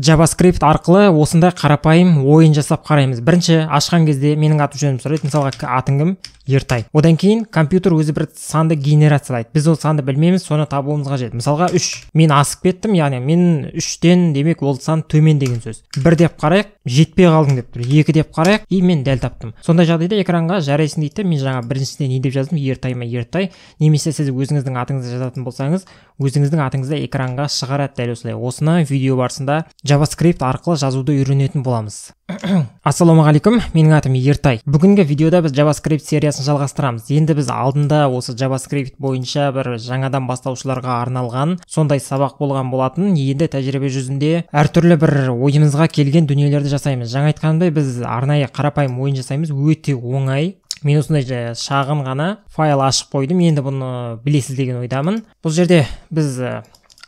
JavaScript арқылы осындай қарапайым ойын жасап қараймыз бірінші ашқан кезде менің аты жөнімді сұрайды мысалға атың кім ертай одан кейін компьютер өзі бір санды генерациялайды біз ол санды білмейміз соны табуымыз қажет мысалға үш мен асып кеттім яғни мен үштен демек ол сан төмен деген сөз бір деп қарайық жетпей қалдың деп тұр екі деп қарайық и мен дәл таптым сондай жағдайда экранға жарайсың дейді мен жаңа біріншісіне не деп жаздым ертай ма ертай немесе сіз өзіңіздің атыңызды жазатын болсаңыз өзіңіздің атыңызды экранға шығарады дәл осылай осыны видео барысында JavaScript арқылы жазуды үйренетін боламыз ассалаумағалейкум менің атым ертай бүгінгі видеода біз JavaScript сериясын жалғастырамыз енді біз алдында осы JavaScript бойынша бір жаңадан бастаушыларға арналған сондай сабақ болған болатын енді тәжірибе жүзінде әртүрлі бір ойымызға келген дүниелерді жасаймыз жаңа айтқанымдай біз арнайы қарапайым ойын жасаймыз өте оңай мен осындай э, шағын ғана файл ашып қойдым енді бұны білесіз деген ойдамын бұл жерде біз э,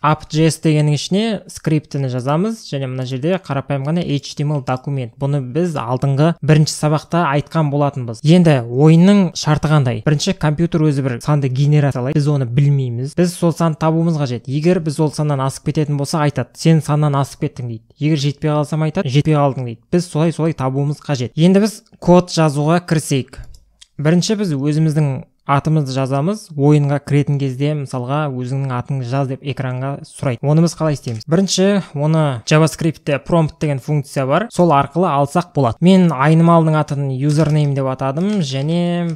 appjs дегеннің ішіне скриптіні жазамыз және мына жерде қарапайым ғана html документ бұны біз алдыңғы бірінші сабақта айтқан болатынбыз енді ойынның шарты қандай бірінші компьютер өзі бір санды генерациялайды біз оны білмейміз біз сол санды табуымыз қажет егер біз ол саннан асып кететін болса, айтады сен саннан асып кеттің дейді егер жетпей қалсам айтады жетпей қалдың дейді біз солай солай табуымыз қажет енді біз код жазуға кірісейік бірінші біз өзіміздің атымызды жазамыз ойынға кіретін кезде мысалға өзіңнің атыңды жаз деп экранға сұрайды оны біз қалай істейміз бірінші оны javascriptте prompt деген функция бар сол арқылы алсақ болады мен айнымалының атын юзернейм деп атадым және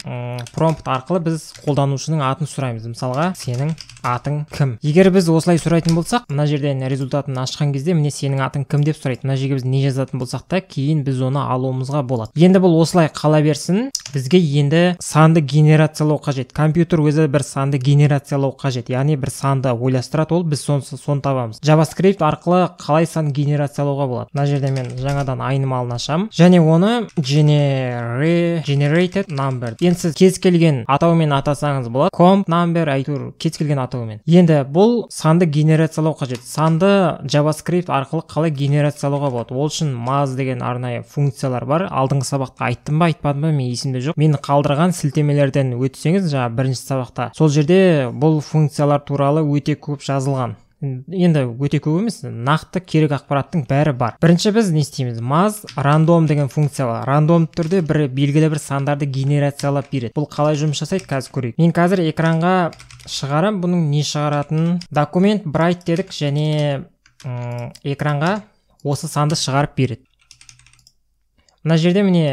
промпт арқылы біз қолданушының атын сұраймыз мысалға сенің атың кім егер біз осылай сұрайтын болсақ мына жерден результатын ашқан кезде міне сенің атың кім деп сұрайды мына жерге біз не жазатын болсақ та кейін біз оны алуымызға болады енді бұл осылай қала берсін бізге енді санды генерациялау қажет компьютер өзі бір санды генерациялау қажет яғни бір санды ойластырады ол біз соны табамыз JavaScript арқылы қалай сан генерациялауға болады мына жерде мен жаңадан айнымалын ашамын және оны generated number енді сіз кез келген атаумен атасаңыз болады comp number әйтеуір кез келген атаумен енді бұл санды генерациялау қажет санды JavaScript арқылы қалай генерациялауға болады ол үшін маз деген арнайы функциялар бар алдыңғы сабақта айттым ба айтпадым ба менің есімде жоқ мен қалдырған сілтемелерден өтсе көрсеңіз жаңа бірінші сабақта сол жерде бұл функциялар туралы өте көп жазылған енді өте көп емес нақты керек ақпараттың бәрі бар бірінші біз не істейміз маз рандом деген функциялар рандом түрде бір белгілі бір сандарды генерациялап береді бұл қалай жұмыс жасайды қазір көрейік мен қазір экранға шығарам бұның не шығаратынын документ брайт дедік және ұм, экранға осы санды шығарып береді мына жерде міне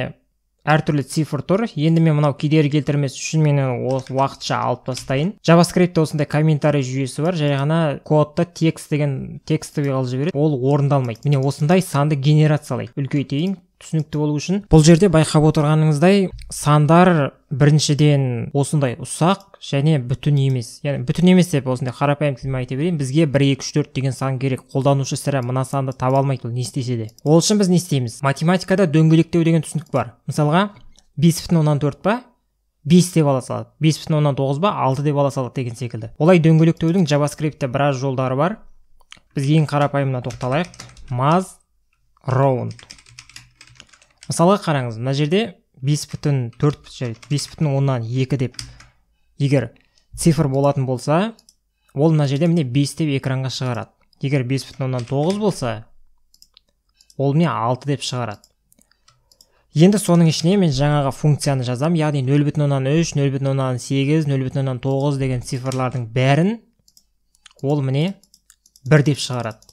әртүрлі цифр тұр енді мен мынау кедергі келтірмес үшін мен осы уақытша алып тастайын JavaScript осындай комментарий жүйесі бар жай ғана кодта текст деген текстовый қылып жібереді ол орындалмайды міне осындай санды генерациялайды үлкейтейін түсінікті болу үшін бұл жерде байқап отырғаныңыздай сандар біріншіден осындай ұсақ және бүтін емес яғни бүтін емес деп осындай қарапайым тілмен айта берейін бізге бір екі үш төрт деген сан керек қолданушы сірә мына санды таба алмайды ол не істесе де ол үшін біз не істейміз математикада дөңгелектеу деген түсінік бар мысалға бес бүтін оннан төрт па бес деп ала салады бес бүтін оннан тоғыз ба алты деп ала салады деген секілді олай дөңгелектеудің JavaScriptте біраз жолдары бар біз ең қарапайымына тоқталайық маз роунд мысалға қараңыз мына жерде бес бүтін төрт бес бүтін оннан екі деп егер цифр болатын болса ол мына жерде міне бес деп экранға шығарады егер бес бүтін оннан тоғыз болса ол міне алты деп шығарады енді соның ішіне мен жаңағы функцияны жазамын яғни нөл бүтін оннан үш нөл бүтін оннан сегіз нөл бүтін оннан тоғыз деген цифрлардың бәрін ол міне бір деп шығарады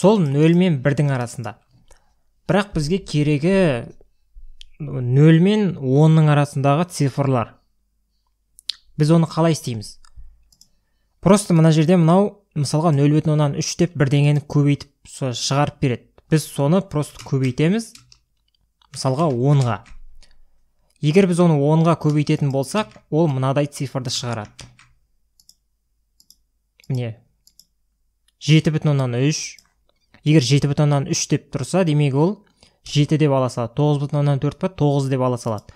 сол нөл мен бірдің арасында бірақ бізге керегі нөл мен онның арасындағы цифрлар біз оны қалай істейміз просто мына жерде мынау мысалға нөл бүтін оннан үш деп бірдеңені көбейтіп шығарып береді біз соны просто көбейтеміз мысалға онға егер біз оны онға көбейтетін болсақ ол мынадай цифрды шығарады міне жеті бүтін оннан үш егер жеті бүтін оннан үш деп тұрса демек ол жеті деп ала салады тоғыз бүтін оннан төрт па тоғыз деп ала салады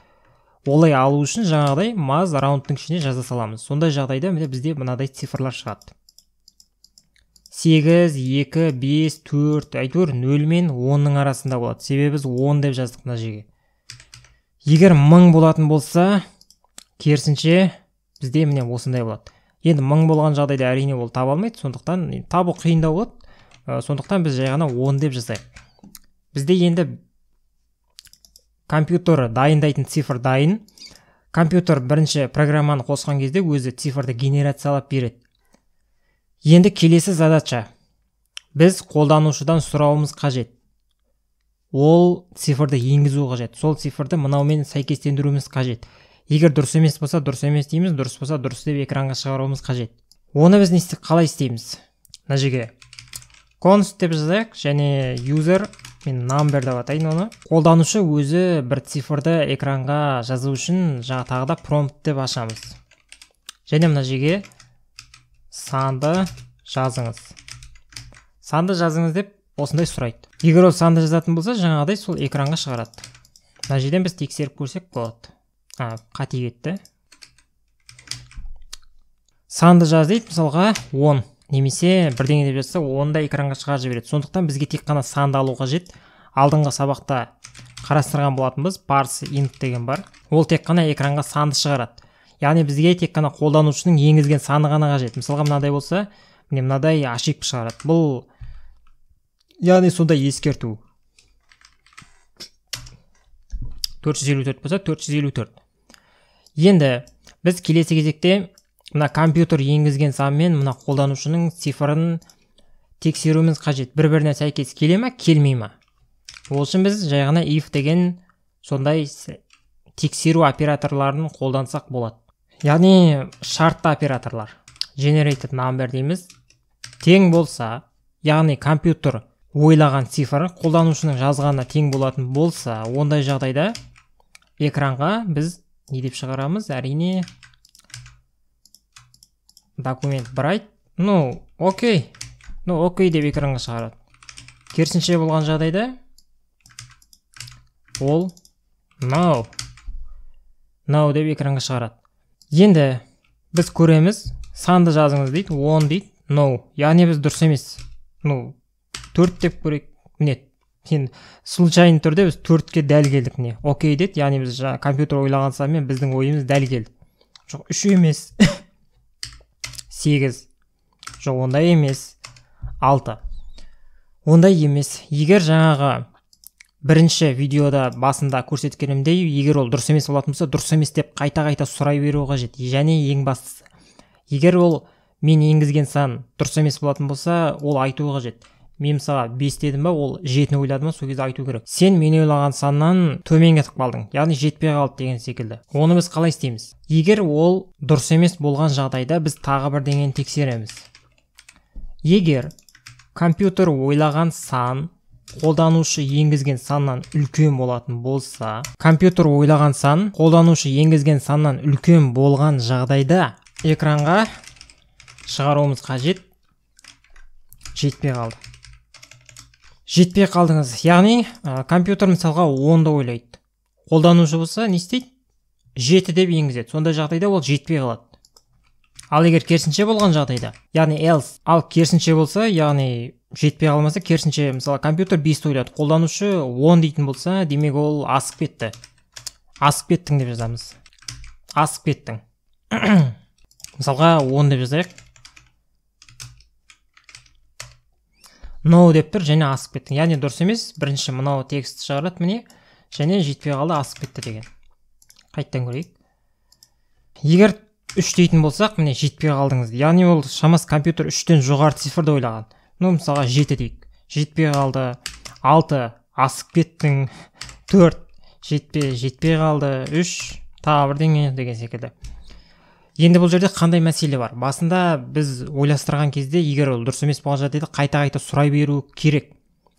олай алу үшін жаңағыдай маз раундтың ішіне жаза саламыз сондай жағдайда міне бізде мынадай цифрлар шығады сегіз екі бес төрт әйтеуір нөл мен онның арасында болады себебі біз он деп жаздық мына жерге егер мың болатын болса керісінше бізде міне осындай болады енді мың болған жағдайда әрине ол таба алмайды сондықтан табу қиындау болады ә, сондықтан біз жай ғана он деп жасайық бізде енді компьютер дайындайтын цифр дайын компьютер бірінші программаны қосқан кезде өзі цифрды генерациялап береді енді келесі задача біз қолданушыдан сұрауымыз қажет ол цифрды енгізу қажет сол цифрды мынаумен сәйкестендіруіміз қажет егер дұрыс емес болса дұрыс емес дейміз дұрыс болса дұрыс деп экранға шығаруымыз қажет оны біз не қалай істейміз мына жерге конст деп жазайық және user мен number деп атайын оны қолданушы өзі бір цифрды экранға жазу үшін жаңа тағы да промпт деп ашамыз және мына жерге санды жазыңыз санды жазыңыз деп осындай сұрайды егер ол санды жазатын болса жаңағыдай сол экранға шығарады мына жерден біз тексеріп көрсек болады а қате кетті санды жаз дейді мысалға 10 немесе бірдеңе деп жазса онда экранға шығарып жібереді сондықтан бізге тек қана санды алу қажет алдыңғы сабақта қарастырған болатынбыз парс инт деген бар ол тек қана экранға санды шығарады яғни бізге тек қана қолданушының енгізген саны ғана қажет мысалға мынадай болса міне мынадай ошибка шығарады бұл яғни сонда ескерту 454 болса 454 енді біз келесі кезекте мына компьютер енгізген мен мына қолданушының цифрын тексеруіміз қажет бір біріне сәйкес келе ма келмей ма ол үшін біз жай ғана if деген сондай тексеру операторларын қолдансақ болады яғни шартты операторлар generated number дейміз тең болса яғни компьютер ойлаған цифр қолданушының жазғанына тең болатын болса ондай жағдайда экранға біз не деп шығарамыз әрине документ брайт ну окей ну окей деп экранға шығарады керісінше болған жағдайда ол no no деп экранға шығарады енді біз көреміз санды жазыңыз дейді он дейді no яғни біз дұрыс емес ну төрт деп көрейік міне енді случайный түрде біз төртке дәл келдік міне окей деді яғни біз жаңағы компьютер ойлаған санмен біздің ойымыз дәл келді жоқ үш емес сегіз жоқ ондай емес алты ондай емес егер жаңағы бірінші видеода басында көрсеткенімдей егер ол дұрыс емес болатын болса дұрыс емес деп қайта қайта сұрай беру қажет және ең бастысы егер ол мен енгізген сан дұрыс емес болатын болса ол айтуы қажет мен мысалы бес дедім ба ол жетіні ойлады ма сол кезде айту керек сен мен ойлаған саннан төмен кетіп қалдың яғни жетпей қалды деген секілді оны біз қалай істейміз егер ол дұрыс емес болған жағдайда біз тағы бірдеңені тексереміз егер компьютер ойлаған сан қолданушы енгізген саннан үлкен болатын болса компьютер ойлаған сан қолданушы енгізген саннан үлкен болған жағдайда экранға шығаруымыз қажет жетпей қалды жетпей қалдыңыз яғни ә, компьютер мысалға онды ойлайды қолданушы болса не істейді жеті деп енгізеді сондай жағдайда ол жетпей қалады ал егер керісінше болған жағдайда яғни else ал керісінше болса яғни жетпей қалмаса керісінше мысалы компьютер бесті ойлады қолданушы он дейтін болса демек ол асып кетті асып кеттің деп жазамыз асып кеттің мысалға он деп жазайық ноу no деп тұр және асып кеттің яғни дұрыс емес бірінші мынау текстті шығарады міне және жетпей қалды асып кетті деген қайтадан көрейік егер үш дейтін болсақ міне жетпей қалдыңыз яғни ол шамасы компьютер үштен жоғары цифрды ойлаған ну мысалға жеті дейік жетпей қалды алты асып кеттің төрт жетпе жетпей қалды үш тағы бірдеңе деген секілді енді бұл жерде қандай мәселе бар басында біз ойластырған кезде егер ол дұрыс емес болған жағдайда қайта қайта сұрай беру керек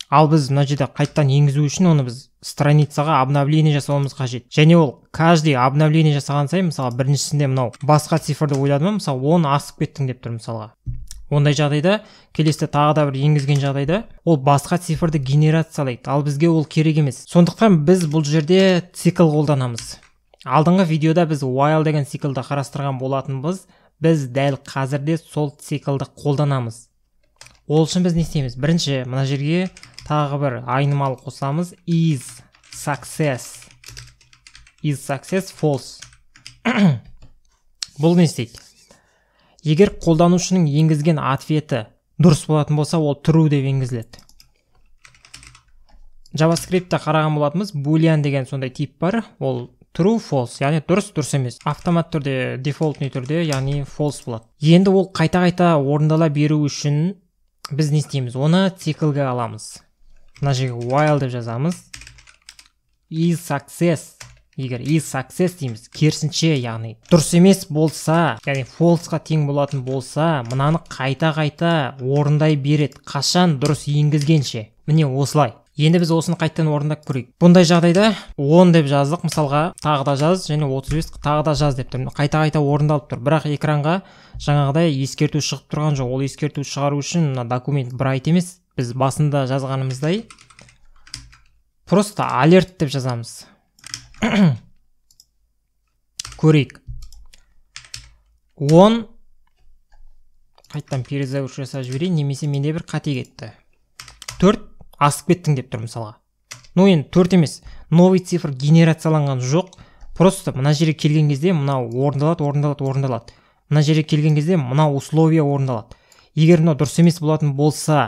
ал біз мына жерде қайтадан енгізу үшін оны біз страницаға обновление жасауымыз қажет және ол каждый обновление жасаған сайын мысалы біріншісінде мынау басқа цифрды ойлады ма мысалы он асып кеттің деп тұр мысалға ондай жағдайда келесіде тағы да бір енгізген жағдайда ол басқа цифрды генерациялайды ал бізге ол керек емес сондықтан біз бұл жерде цикл қолданамыз алдыңғы видеода біз while деген циклді қарастырған болатынбыз біз дәл қазірде сол циклді қолданамыз ол үшін біз не істейміз бірінші мына жерге тағы бір айнымалы қосамыз is success is success false бұл не істейді егер қолданушының енгізген ответі дұрыс болатын болса ол true деп енгізіледі javascriptта қараған болатынбыз boolean деген сондай тип бар ол true false яғни дұрыс дұрыс емес автомат түрде дефолтный түрде яғни false болады енді ол қайта қайта орындала беру үшін біз не істейміз оны циклге аламыз мына жерге while деп жазамыз is success егер is success дейміз керісінше яғни дұрыс емес болса яғни қа тең болатын болса мынаны қайта қайта орындай береді қашан дұрыс енгізгенше міне осылай енді біз осыны қайтадан орындап көрейік бұндай жағдайда 10 деп жаздық мысалға тағы да жаз және 35 бес тағы да жаз деп тұр қайта қайта орындалып тұр бірақ экранға жаңағыдай ескерту шығып тұрған жоқ ол ескерту шығару үшін мына документ брайт емес біз басында жазғанымыздай просто алерт деп жазамыз көрейік он қайтадан перезагрузка жасап жіберейін немесе менде бір қате кетті төрт асып кеттің деп тұр мысалға ну енді төрт емес новый цифр генерацияланған жоқ просто мына жерге келген кезде мынау орындалады орындалады орындалады мына жерге келген кезде мынау условие орындалады егер мынау дұрыс емес болатын болса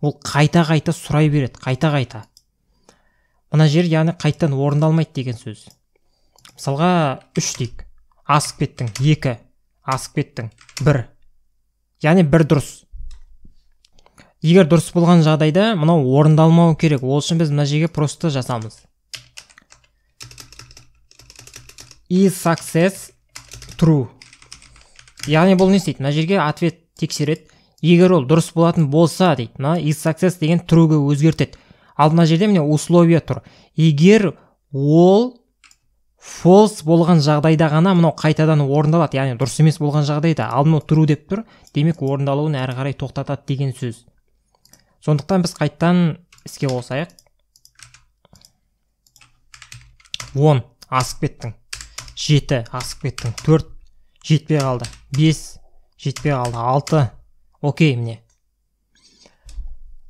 ол қайта қайта сұрай береді қайта қайта мына жер яғни қайтадан орындалмайды деген сөз мысалға үш дейік асып кеттің екі асып кеттің бір яғни бір дұрыс егер дұрыс болған жағдайда мынау орындалмау керек ол үшін біз мына жерге просто жасамыз is success true яғни бұл не істейді мына жерге ответ тексереді егер ол дұрыс болатын болса дейді мына is success деген true-ге өзгертеді ал мына жерде міне условие тұр егер ол false болған жағдайда ғана мынау қайтадан орындалады яғни дұрыс емес болған жағдайда ал мынау true деп тұр демек орындалуын әрі қарай тоқтатады деген сөз сондықтан біз қайттан іске қосайық он асып кеттің жеті асып кеттің төрт жетпей қалды бес жетпей қалды алты окей міне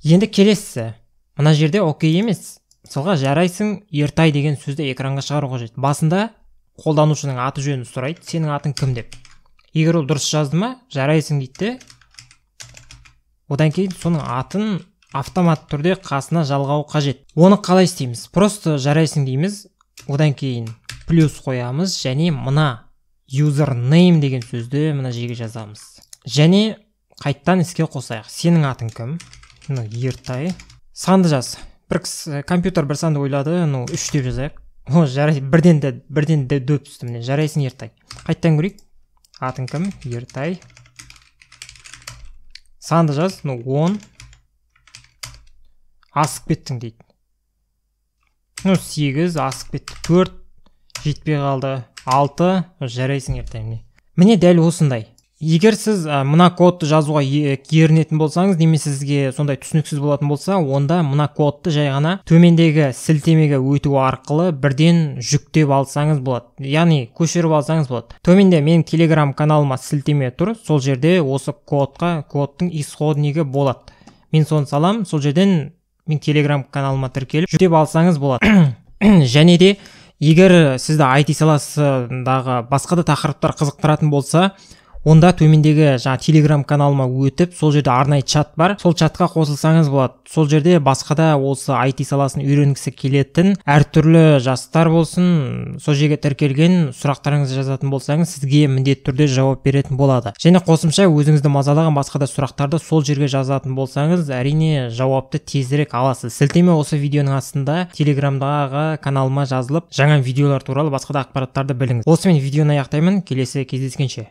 енді келесісі мына жерде окей емес мысалға жарайсың ертай деген сөзді экранға шығару қажет басында қолданушының аты жөнін сұрайды сенің атың кім деп егер ол дұрыс жазды ма жарайсың дейді одан кейін соның атын автомат түрде қасына жалғау қажет оны қалай істейміз просто жарайсың дейміз одан кейін плюс қоямыз және мына username деген сөзді мына жерге жазамыз және қайттан іске қосайық сенің атың кім ну ертай санды жаз бір компьютер бір санды ойлады ну үш деп жазайық о жарайды бірден де бірден де дөп түсті міне жарайсың ертай қайттан көрейік атың кім ертай санды жаз ну, он асып кеттің дейді ну сегіз асып кетті төрт жетпей қалды алты жарайсың ертең міне дәл осындай егер сіз ә, мына кодты жазуға ерінетін болсаңыз немесе сізге сондай түсініксіз болатын болса онда мына кодты жай ғана төмендегі сілтемеге өту арқылы бірден жүктеп алсаңыз болады яғни көшіріп алсаңыз болады төменде менің телеграм каналыма сілтеме тұр сол жерде осы кодқа кодтың исходнигі болады мен соны салам, сол жерден мен телеграм каналыма тіркеліп жүктеп алсаңыз болады және де егер сізді IT саласындағы басқа да тақырыптар қызықтыратын болса онда төмендегі жаңа телеграм каналыма өтіп сол жерде арнайы чат бар сол чатқа қосылсаңыз болады сол жерде басқа да осы IT саласын үйренгісі келетін әртүрлі жастар болсын сол жерге тіркелген сұрақтарыңызды жазатын болсаңыз сізге міндетті түрде жауап беретін болады және қосымша өзіңізді мазалаған басқа да сұрақтарды сол жерге жазатын болсаңыз әрине жауапты тезірек аласыз сілтеме осы видеоның астында телеграмдағы каналыма жазылып жаңа видеолар туралы басқа да ақпараттарды біліңіз осымен видеоны аяқтаймын келесі кездескенше